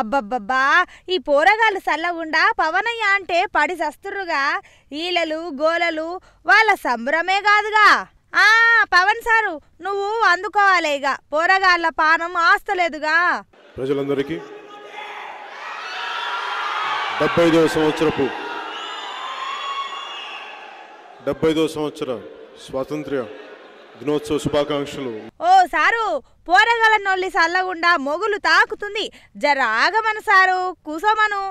అబ్బబ్బబ్బా ఈ పోరగాళ్ళు సల్లగుండా పవనయ్య అంటే పడి సస్తురుగా ఈలలు గోలలు వాళ్ళ సంబరమే కాదుగా ఆ పవన్ సారు నువ్వు అందుకోవాలి ఇక పోరగాళ్ళ పానం ఆస్తలేదుగా ప్రజలందరికీ డెబ్బై ఐదవ సంవత్సరపు డెబ్బై ఐదవ సంవత్సర స్వాతంత్ర్య దినోత్సవ శుభాకాంక్షలు ఓ సారు పోరగల నొల్లి సల్లగుండా మొగులు తాకుతుంది జర ఆగమన సారు కూసోమను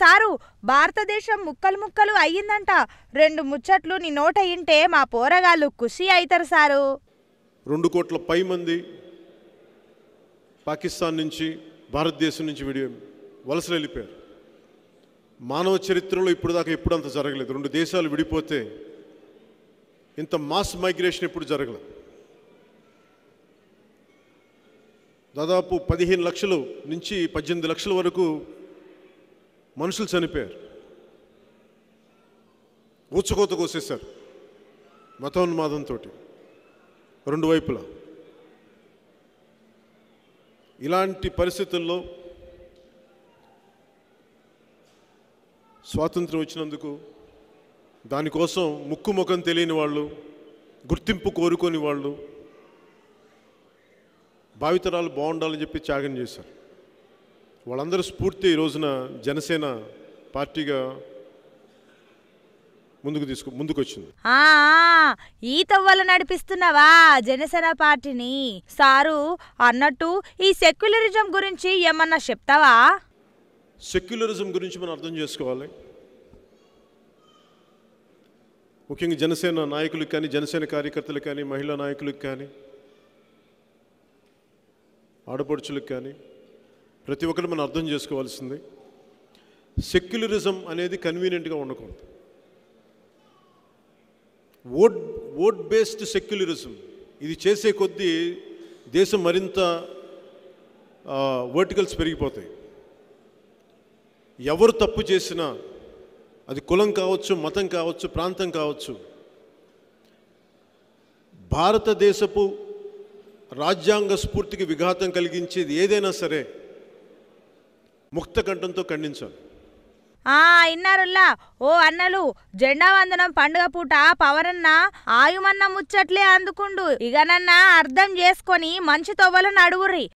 సారు భారతదేశం ముక్కలు ముక్కలు అయ్యిందంట రెండు ముచ్చట్లు నీ నోట ఇంటే మా పోరగాళ్ళు ఖుషి అవుతారు సారు రెండు కోట్ల పై మంది పాకిస్తాన్ నుంచి భారతదేశం నుంచి విడి వలసలు వెళ్ళిపోయారు మానవ చరిత్రలో ఇప్పుడు దాకా ఎప్పుడంత అంత జరగలేదు రెండు దేశాలు విడిపోతే ఇంత మాస్ మైగ్రేషన్ ఎప్పుడు జరగలేదు దాదాపు పదిహేను లక్షలు నుంచి పద్దెనిమిది లక్షల వరకు మనుషులు చనిపోయారు ఊచకోత కోసేశారు మతోన్మాదంతో రెండు వైపులా ఇలాంటి పరిస్థితుల్లో స్వాతంత్రం వచ్చినందుకు దానికోసం ముక్కు ముఖం తెలియని వాళ్ళు గుర్తింపు కోరుకొని వాళ్ళు భావితరాలు బాగుండాలని చెప్పి త్యాగం చేశారు వాళ్ళందరూ స్ఫూర్తి ఈ రోజున జనసేన పార్టీగా ముందుకు తీసుకు ముందుకొచ్చింది ఈ తవ్వలు నడిపిస్తున్నావా జనసేన పార్టీని సారు అన్నట్టు ఈ సెక్యులరిజం గురించి ఏమన్నా చెప్తావా సెక్యులరిజం గురించి మనం అర్థం చేసుకోవాలి ముఖ్యంగా జనసేన నాయకులకు కానీ జనసేన కార్యకర్తలకు కానీ మహిళా నాయకులకు కానీ ఆడపడుచులకు కానీ ప్రతి ఒక్కరు మనం అర్థం చేసుకోవాల్సింది సెక్యులరిజం అనేది కన్వీనియంట్గా ఉండకూడదు ఓట్ ఓట్ బేస్డ్ సెక్యులరిజం ఇది చేసే కొద్దీ దేశం మరింత వర్టికల్స్ పెరిగిపోతాయి ఎవరు తప్పు చేసినా అది కులం కావచ్చు మతం కావచ్చు ప్రాంతం కావచ్చు భారతదేశపు రాజ్యాంగ స్ఫూర్తికి విఘాతం కలిగించేది ఏదైనా సరే ముక్త కంఠంతో ఖండించాలి ఇన్నారుల్లా ఓ అన్నలు జెండా వందనం పండుగ పూట పవరన్న ఆయుమన్న ముచ్చట్లే అందుకుండు ఇగనన్నా అర్థం చేసుకొని మంచి తొవ్వలు అడుగుర్రి